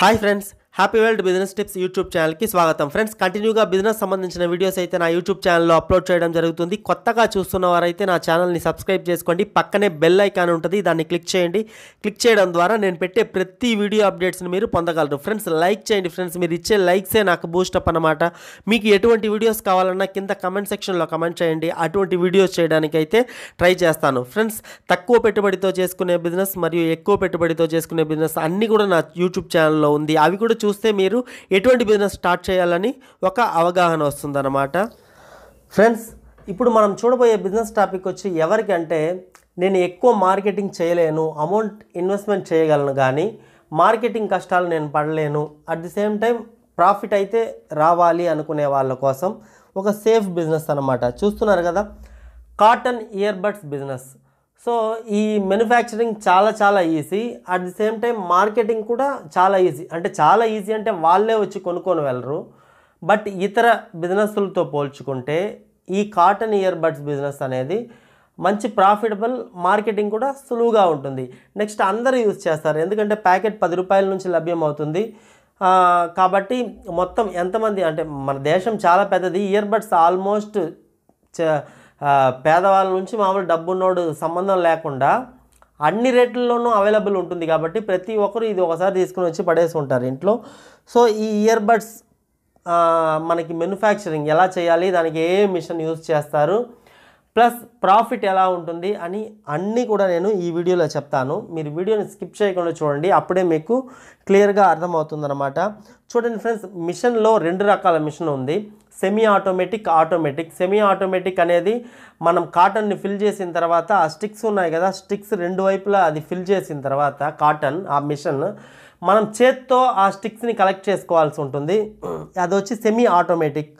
Hi friends, happy world business tips YouTube ఛానల్కి స్వాగతం friends కంటిన్యూగా బిజినెస్ సంబంధించిన వీడియోస్ అయితే నా యూట్యూబ్ ఛానల్లో అప్లోడ్ చేయడం జరుగుతుంది కొత్తగా చూస్తున్న వారైతే నా ఛానల్ని సబ్స్క్రైబ్ చేసుకోండి పక్కనే బెల్ ఐకాన్ ఉంటుంది దాన్ని క్లిక్ చేయండి క్లిక్ చేయడం ద్వారా నేను పెట్టే ప్రతి వీడియో అప్డేట్స్ని మీరు పొందగలరు ఫ్రెండ్స్ లైక్ చేయండి ఫ్రెండ్స్ మీరు ఇచ్చే లైక్సే నాకు బూస్టప్ అనమాట మీకు ఎటువంటి వీడియోస్ కావాలన్నా కింద కమెంట్ సెక్షన్లో కమెంట్ చేయండి అటువంటి వీడియోస్ చేయడానికైతే ట్రై చేస్తాను ఫ్రెండ్స్ తక్కువ పెట్టుబడితో చేసుకునే బిజినెస్ మరియు ఎక్కువ పెట్టుబడితో చేసుకునే బిజినెస్ అన్నీ కూడా నా యూట్యూబ్ ఛానల్లో ఉంది అవి కూడా చూస్తే మీరు ఎటువంటి బిజినెస్ స్టార్ట్ చేయాలని ఒక అవగాహన వస్తుందన్నమాట ఫ్రెండ్స్ ఇప్పుడు మనం చూడబోయే బిజినెస్ టాపిక్ వచ్చి ఎవరికి అంటే నేను ఎక్కువ మార్కెటింగ్ చేయలేను అమౌంట్ ఇన్వెస్ట్మెంట్ చేయగలను కానీ మార్కెటింగ్ కష్టాలు నేను పడలేను at the same time profit అయితే రావాలి అనుకునే వాళ్ళ కోసం ఒక సేఫ్ బిజినెస్ అనమాట చూస్తున్నారు కదా కాటన్ ఇయర్బడ్స్ బిజినెస్ సో ఈ మ్యానుఫ్యాక్చరింగ్ చాలా చాలా easy at the same time marketing కూడా చాలా ఈజీ అంటే చాలా ఈజీ అంటే వాళ్ళే వచ్చి కొనుక్కొని వెళ్ళరు బట్ ఇతర బిజినెస్లతో పోల్చుకుంటే ఈ కాటన్ ఇయర్ బడ్స్ బిజినెస్ అనేది మంచి ప్రాఫిటబుల్ మార్కెటింగ్ కూడా సులువుగా ఉంటుంది నెక్స్ట్ అందరూ యూజ్ చేస్తారు ఎందుకంటే ప్యాకెట్ పది రూపాయల నుంచి లభ్యమవుతుంది కాబట్టి మొత్తం ఎంతమంది అంటే మన దేశం చాలా పెద్దది ఇయర్ బడ్స్ ఆల్మోస్ట్ పేదవాళ్ళ నుంచి మామూలు డబ్బున్నోడు సంబంధం లేకుండా అన్ని రేట్లలోనూ అవైలబుల్ ఉంటుంది కాబట్టి ప్రతి ఒక్కరు ఇది ఒకసారి తీసుకుని వచ్చి పడేసి ఉంటారు ఇంట్లో సో ఈ ఇయర్బడ్స్ మనకి మ్యానుఫ్యాక్చరింగ్ ఎలా చేయాలి దానికి ఏ మిషన్ యూజ్ చేస్తారు ప్లస్ ప్రాఫిట్ ఎలా ఉంటుంది అని అన్నీ కూడా నేను ఈ వీడియోలో చెప్తాను మీరు వీడియోని స్కిప్ చేయకుండా చూడండి అప్పుడే మీకు క్లియర్గా అర్థమవుతుందన్నమాట చూడండి ఫ్రెండ్స్ మిషన్లో రెండు రకాల మిషన్ ఉంది semi automatic automatic semi automatic అనేది మనం కాటన్ని ఫిల్ చేసిన తర్వాత ఆ స్టిక్స్ ఉన్నాయి కదా స్టిక్స్ రెండు వైపులా అది ఫిల్ చేసిన తర్వాత కాటన్ ఆ మిషన్ మనం చేత్తో ఆ స్టిక్స్ని కలెక్ట్ చేసుకోవాల్సి ఉంటుంది అది వచ్చి సెమీ ఆటోమేటిక్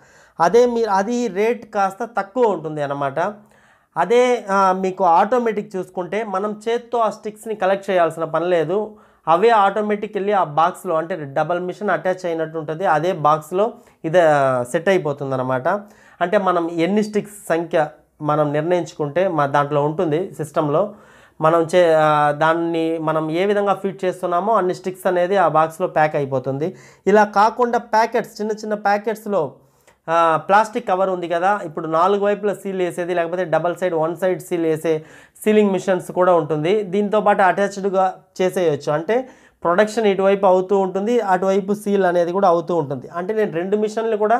అదే మీరు అది రేట్ కాస్త తక్కువ ఉంటుంది అన్నమాట అదే మీకు ఆటోమేటిక్ చూసుకుంటే మనం చేత్తో ఆ స్టిక్స్ని కలెక్ట్ చేయాల్సిన పని లేదు అవే ఆటోమేటిక్ వెళ్ళి ఆ బాక్స్లో అంటే డబల్ మిషన్ అటాచ్ అయినట్టు ఉంటుంది అదే బాక్స్లో ఇది సెట్ అయిపోతుంది అనమాట అంటే మనం ఎన్ని స్టిక్స్ సంఖ్య మనం నిర్ణయించుకుంటే మా దాంట్లో ఉంటుంది సిస్టంలో మనం చే దాన్ని మనం ఏ విధంగా ఫిట్ చేస్తున్నామో అన్ని స్టిక్స్ అనేది ఆ బాక్స్లో ప్యాక్ అయిపోతుంది ఇలా కాకుండా ప్యాకెట్స్ చిన్న చిన్న ప్యాకెట్స్లో ప్లాస్టిక్ కవర్ ఉంది కదా ఇప్పుడు నాలుగు వైపుల సీల్ వేసేది లేకపోతే double side one side seal వేసే సీలింగ్ మిషన్స్ కూడా ఉంటుంది దీంతో పాటు అటాచ్డ్గా చేసేయచ్చు అంటే ప్రొడక్షన్ ఇటువైపు అవుతూ ఉంటుంది అటువైపు సీల్ అనేది కూడా అవుతూ ఉంటుంది అంటే నేను రెండు మిషన్లు కూడా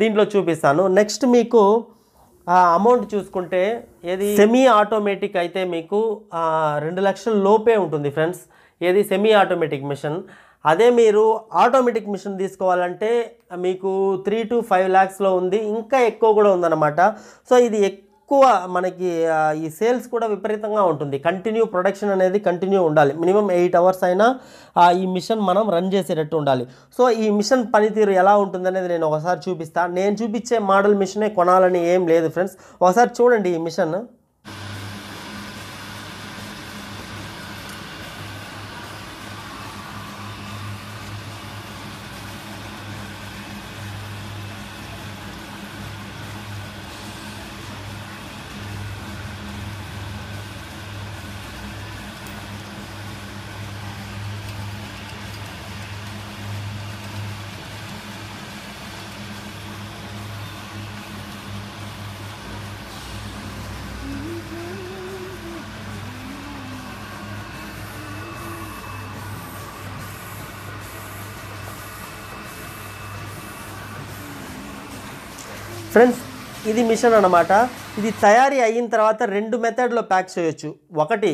దీంట్లో చూపిస్తాను నెక్స్ట్ మీకు అమౌంట్ చూసుకుంటే ఏది సెమీ ఆటోమేటిక్ అయితే మీకు రెండు లక్షల లోపే ఉంటుంది ఫ్రెండ్స్ ఏది సెమీ ఆటోమేటిక్ మిషన్ అదే మీరు ఆటోమేటిక్ మిషన్ తీసుకోవాలంటే మీకు త్రీ టు ఫైవ్ ల్యాక్స్లో ఉంది ఇంకా ఎక్కువ కూడా ఉందన్నమాట సో ఇది ఎక్కువ మనకి ఈ సేల్స్ కూడా విపరీతంగా ఉంటుంది కంటిన్యూ ప్రొడక్షన్ అనేది కంటిన్యూ ఉండాలి మినిమం ఎయిట్ అవర్స్ అయినా ఈ మిషన్ మనం రన్ చేసేటట్టు ఉండాలి సో ఈ మిషన్ పనితీరు ఎలా ఉంటుందనేది నేను ఒకసారి చూపిస్తాను నేను చూపించే మోడల్ మిషనే కొనాలని ఏం లేదు ఫ్రెండ్స్ ఒకసారి చూడండి ఈ మిషన్ ఫ్రెండ్స్ ఇది మిషన్ అనమాట ఇది తయారీ అయిన తర్వాత రెండు మెథడ్లో ప్యాక్ చేయొచ్చు ఒకటి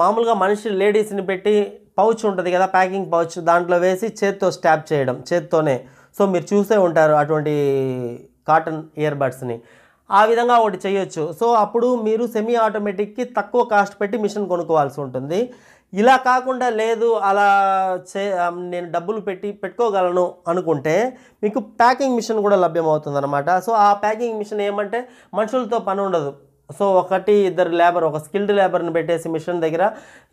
మామూలుగా మనిషి లేడీస్ని పెట్టి పౌచ్ ఉంటుంది కదా ప్యాకింగ్ పౌచ్ దాంట్లో వేసి చేత్తో స్టాప్ చేయడం చేత్తోనే సో మీరు చూసే ఉంటారు అటువంటి కాటన్ ఇయర్ బడ్స్ని ఆ విధంగా ఒకటి చేయొచ్చు సో అప్పుడు మీరు సెమీ ఆటోమేటిక్కి తక్కువ కాస్ట్ పెట్టి మిషన్ కొనుక్కోవాల్సి ఉంటుంది ఇలా కాకుండా లేదు అలా చే నేను డబ్బులు పెట్టి పెట్టుకోగలను అనుకుంటే మీకు ప్యాకింగ్ మిషన్ కూడా లభ్యమవుతుంది అనమాట సో ఆ ప్యాకింగ్ మిషన్ ఏమంటే మనుషులతో పని ఉండదు సో ఒకటి ఇద్దరు లేబర్ ఒక స్కిల్డ్ లేబర్ని పెట్టేసి మిషన్ దగ్గర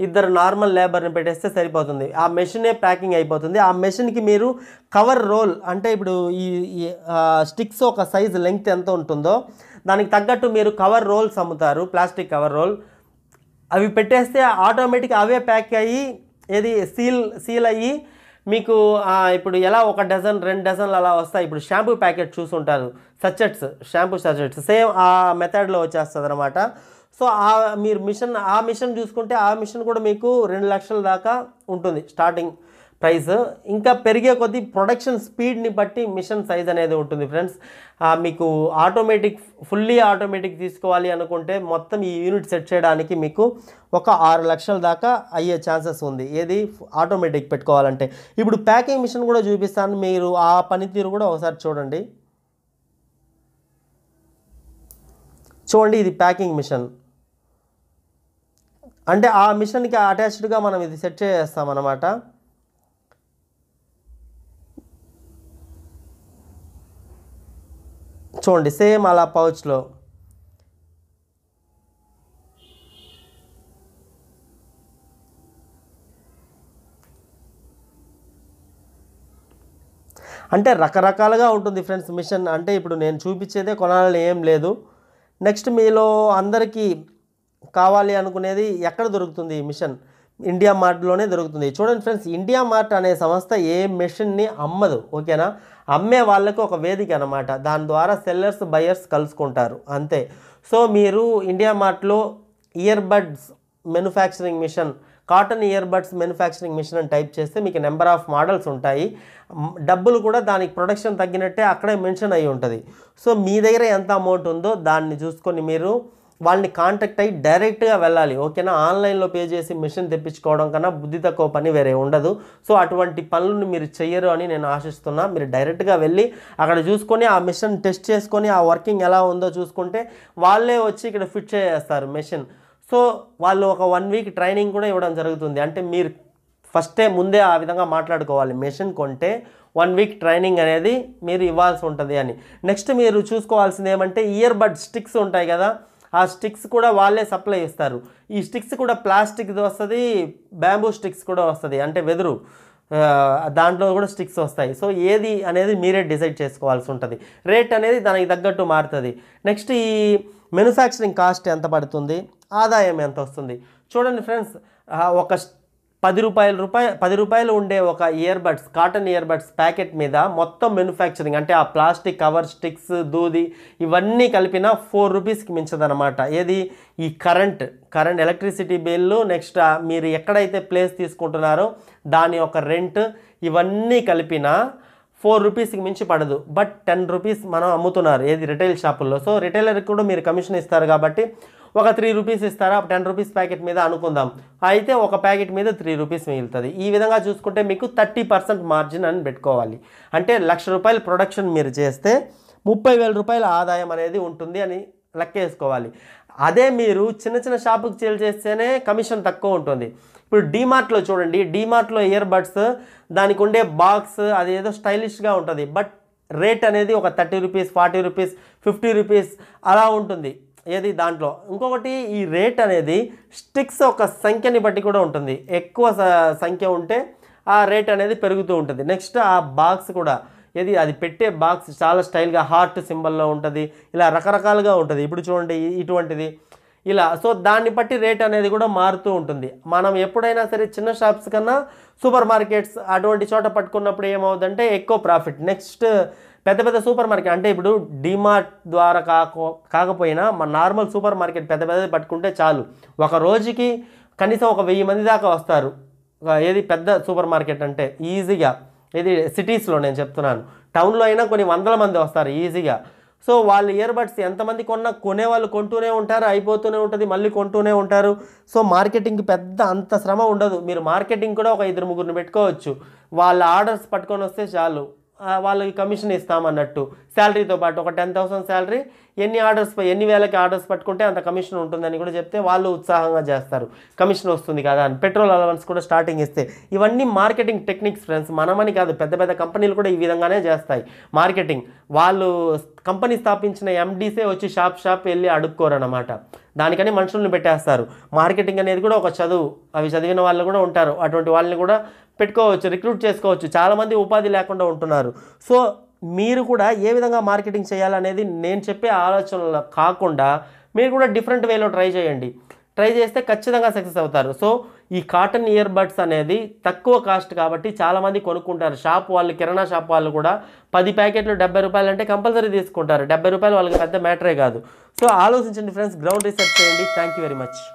ఇద్దరు నార్మల్ లేబర్ని పెట్టేస్తే సరిపోతుంది ఆ మెషినే ప్యాకింగ్ అయిపోతుంది ఆ మెషిన్కి మీరు కవర్ రోల్ అంటే ఇప్పుడు ఈ స్టిక్స్ ఒక సైజ్ లెంగ్త్ ఎంత ఉంటుందో దానికి తగ్గట్టు మీరు కవర్ రోల్స్ అమ్ముతారు ప్లాస్టిక్ కవర్ రోల్ అవి పెట్టేస్తే ఆటోమేటిక్ అవే ప్యాక్ అయ్యి ఏది సీల్ సీల్ అయ్యి మీకు ఇప్పుడు ఎలా ఒక డజన్ రెండు డజన్లు అలా వస్తాయి ఇప్పుడు షాంపూ ప్యాకెట్ చూసుంటారు సచెట్స్ షాంపూ సచెట్స్ సేమ్ ఆ మెథడ్లో వచ్చేస్తుంది అనమాట సో ఆ మీరు మిషన్ ఆ మిషన్ చూసుకుంటే ఆ మిషన్ కూడా మీకు రెండు లక్షల దాకా ఉంటుంది స్టార్టింగ్ ప్రైస్ ఇంకా పెరిగే కొద్ది ప్రొడక్షన్ స్పీడ్ని బట్టి మిషన్ సైజ్ అనేది ఉంటుంది ఫ్రెండ్స్ మీకు ఆటోమేటిక్ ఫుల్లీ ఆటోమేటిక్ తీసుకోవాలి అనుకుంటే మొత్తం ఈ యూనిట్ సెట్ చేయడానికి మీకు ఒక ఆరు లక్షల దాకా అయ్యే ఛాన్సెస్ ఉంది ఏది ఆటోమేటిక్ పెట్టుకోవాలంటే ఇప్పుడు ప్యాకింగ్ మిషన్ కూడా చూపిస్తాను మీరు ఆ పనితీరు కూడా ఒకసారి చూడండి చూడండి ఇది ప్యాకింగ్ మిషన్ అంటే ఆ మిషన్కి అటాచ్డ్గా మనం ఇది సెట్ చేసేస్తాం చూడండి సేమ్ అలా పౌచ్లో అంటే రకరకాలుగా ఉంటుంది ఫ్రెండ్స్ మిషన్ అంటే ఇప్పుడు నేను చూపించేదే కొనాలని ఏం లేదు నెక్స్ట్ మీలో అందరికీ కావాలి అనుకునేది ఎక్కడ దొరుకుతుంది ఈ మిషన్ ఇండియా మార్ట్లోనే దొరుకుతుంది చూడండి ఫ్రెండ్స్ ఇండియా మార్ట్ అనే సంస్థ ఏ మెషిన్ని అమ్మదు ఓకేనా అమ్మే వాళ్ళకు ఒక వేదిక అనమాట దాని ద్వారా సెల్లర్స్ బయర్స్ కలుసుకుంటారు అంతే సో మీరు ఇండియా మార్ట్లో earbuds manufacturing machine cotton earbuds manufacturing machine అని టైప్ చేస్తే మీకు నెంబర్ ఆఫ్ మోడల్స్ ఉంటాయి డబ్బులు కూడా దానికి ప్రొడక్షన్ తగ్గినట్టే అక్కడే మెన్షన్ అయి ఉంటుంది సో మీ దగ్గర ఎంత అమౌంట్ ఉందో దాన్ని చూసుకొని మీరు వాళ్ళని కాంటాక్ట్ అయ్యి డైరెక్ట్గా వెళ్ళాలి ఓకేనా ఆన్లైన్లో పే చేసి మిషన్ తెప్పించుకోవడం కన్నా బుద్ధి తక్కువ పని వేరే ఉండదు సో అటువంటి పనులను మీరు చెయ్యరు అని నేను ఆశిస్తున్నా మీరు డైరెక్ట్గా వెళ్ళి అక్కడ చూసుకొని ఆ మిషన్ టెస్ట్ చేసుకొని ఆ వర్కింగ్ ఎలా ఉందో చూసుకుంటే వాళ్ళే వచ్చి ఇక్కడ ఫిట్ చేసేస్తారు మిషన్ సో వాళ్ళు ఒక వన్ వీక్ ట్రైనింగ్ కూడా ఇవ్వడం జరుగుతుంది అంటే మీరు ఫస్టే ముందే ఆ విధంగా మాట్లాడుకోవాలి మెషిన్ కొంటే వన్ వీక్ ట్రైనింగ్ అనేది మీరు ఇవ్వాల్సి ఉంటుంది అని నెక్స్ట్ మీరు చూసుకోవాల్సింది ఏమంటే ఇయర్ బడ్ స్టిక్స్ ఉంటాయి కదా ఆ స్టిక్స్ కూడా వాళ్ళే సప్లై ఇస్తారు ఈ స్టిక్స్ కూడా ప్లాస్టిక్ వస్తుంది బ్యాంబూ స్టిక్స్ కూడా వస్తుంది అంటే వెదురు దాంట్లో కూడా స్టిక్స్ వస్తాయి సో ఏది అనేది మీరే డిసైడ్ చేసుకోవాల్సి ఉంటుంది రేట్ అనేది దానికి తగ్గట్టు మారుతుంది నెక్స్ట్ ఈ మెనుఫ్యాక్చరింగ్ కాస్ట్ ఎంత పడుతుంది ఆదాయం ఎంత వస్తుంది చూడండి ఫ్రెండ్స్ ఒక పది రూపాయల రూపాయ పది రూపాయలు ఉండే ఒక ఇయర్బడ్స్ కాటన్ ఇయర్బడ్స్ ప్యాకెట్ మీద మొత్తం మ్యానుఫ్యాక్చరింగ్ అంటే ఆ ప్లాస్టిక్ కవర్ స్టిక్స్ దూది ఇవన్నీ కలిపిన ఫోర్ రూపీస్కి మించదనమాట ఏది ఈ current current electricity bill next మీరు ఎక్కడైతే ప్లేస్ తీసుకుంటున్నారో దాని యొక్క రెంట్ ఇవన్నీ కలిపిన ఫోర్ రూపీస్కి మించి పడదు బట్ టెన్ రూపీస్ మనం అమ్ముతున్నారు ఏది రిటైల్ షాపుల్లో సో రిటైలర్కి కూడా మీరు కమిషన్ ఇస్తారు కాబట్టి ఒక త్రీ రూపీస్ ఇస్తారా టెన్ రూపీస్ ప్యాకెట్ మీద అనుకుందాం అయితే ఒక ప్యాకెట్ మీద త్రీ రూపీస్ మిగులుతుంది ఈ విధంగా చూసుకుంటే మీకు థర్టీ పర్సెంట్ మార్జిన్ అని పెట్టుకోవాలి అంటే లక్ష రూపాయలు ప్రొడక్షన్ మీరు చేస్తే ముప్పై వేల రూపాయల ఆదాయం అనేది ఉంటుంది అని లెక్కేసుకోవాలి అదే మీరు చిన్న చిన్న షాపుకి చేలు చేస్తేనే కమిషన్ తక్కువ ఉంటుంది ఇప్పుడు డీమార్ట్లో చూడండి డీమార్ట్లో ఇయర్ బడ్స్ దానికి ఉండే బాక్స్ అది ఏదో స్టైలిష్గా ఉంటుంది బట్ రేట్ అనేది ఒక thirty rupees forty rupees fifty rupees అలా ఉంటుంది ఏది దాంట్లో ఇంకొకటి ఈ రేట్ అనేది స్టిక్స్ ఒక సంఖ్యని బట్టి కూడా ఉంటుంది ఎక్కువ సంఖ్య ఉంటే ఆ రేట్ అనేది పెరుగుతూ ఉంటుంది నెక్స్ట్ ఆ బాక్స్ కూడా ఏది అది పెట్టే బాక్స్ చాలా స్టైల్గా హార్ట్ సింబల్లో ఉంటుంది ఇలా రకరకాలుగా ఉంటుంది ఇప్పుడు చూడండి ఇటువంటిది ఇలా సో దాన్ని బట్టి రేట్ అనేది కూడా మారుతూ ఉంటుంది మనం ఎప్పుడైనా సరే చిన్న షాప్స్ కన్నా సూపర్ మార్కెట్స్ అటువంటి చోట పట్టుకున్నప్పుడు ఏమవుతుందంటే ఎక్కువ ప్రాఫిట్ నెక్స్ట్ పెద్ద పెద్ద సూపర్ మార్కెట్ అంటే ఇప్పుడు డిమార్ట్ ద్వారా కాకో కాకపోయినా మన నార్మల్ సూపర్ మార్కెట్ పెద్ద పెద్దది పట్టుకుంటే చాలు ఒక రోజుకి కనీసం ఒక వెయ్యి మంది దాకా వస్తారు ఏది పెద్ద సూపర్ మార్కెట్ అంటే ఈజీగా ఇది సిటీస్లో నేను చెప్తున్నాను టౌన్లో అయినా కొన్ని వందల మంది వస్తారు ఈజీగా సో వాళ్ళ ఇయర్బడ్స్ ఎంతమంది కొన్నా కొనేవాళ్ళు కొంటూనే ఉంటారు అయిపోతూనే ఉంటుంది మళ్ళీ కొంటూనే ఉంటారు సో మార్కెటింగ్ పెద్ద అంత శ్రమ ఉండదు మీరు మార్కెటింగ్ కూడా ఒక ఇద్దరు ముగ్గురిని పెట్టుకోవచ్చు వాళ్ళ ఆర్డర్స్ పట్టుకొని వస్తే చాలు వాళ్ళకి కమిషన్ ఇస్తామన్నట్టు శాలరీతో పాటు ఒక టెన్ థౌసండ్ శాలరీ ఎన్ని ఆర్డర్స్ ఎన్ని వేలకి ఆర్డర్స్ పట్టుకుంటే అంత కమిషన్ ఉంటుందని కూడా చెప్తే వాళ్ళు ఉత్సాహంగా చేస్తారు కమిషన్ వస్తుంది కదా అని పెట్రోల్ అలవెన్స్ కూడా స్టార్టింగ్ ఇస్తే ఇవన్నీ మార్కెటింగ్ టెక్నిక్స్ ఫ్రెండ్స్ మనమని కాదు పెద్ద పెద్ద కంపెనీలు కూడా ఈ విధంగానే చేస్తాయి మార్కెటింగ్ వాళ్ళు కంపెనీ స్థాపించిన ఎండీసే వచ్చి షాప్ షాప్ వెళ్ళి అడుక్కోరనమాట దానికని మనుషుల్ని పెట్టేస్తారు మార్కెటింగ్ అనేది కూడా ఒక చదువు అవి చదివిన వాళ్ళు కూడా ఉంటారు అటువంటి వాళ్ళని కూడా పెట్టుకోవచ్చు రిక్రూట్ చేసుకోవచ్చు చాలామంది ఉపాధి లేకుండా ఉంటున్నారు సో మీరు కూడా ఏ విధంగా మార్కెటింగ్ చేయాలనేది నేను చెప్పే ఆలోచనలు కాకుండా మీరు కూడా డిఫరెంట్ వేలో ట్రై చేయండి ట్రై చేస్తే ఖచ్చితంగా సక్సెస్ అవుతారు సో ఈ కాటన్ ఇయర్ బడ్స్ అనేది తక్కువ కాస్ట్ కాబట్టి చాలామంది కొనుక్కుంటారు షాప్ వాళ్ళు కిరాణా షాప్ వాళ్ళు కూడా పది ప్యాకెట్లు డెబ్బై రూపాయలు అంటే కంపల్సరీ తీసుకుంటారు డెబ్బై రూపాయలు వాళ్ళకి పెద్ద మ్యాటరే కాదు సో ఆలోచించండి ఫ్రెండ్స్ గ్రౌండ్ రీసెర్చ్ చేయండి థ్యాంక్ యూ వెరీ మచ్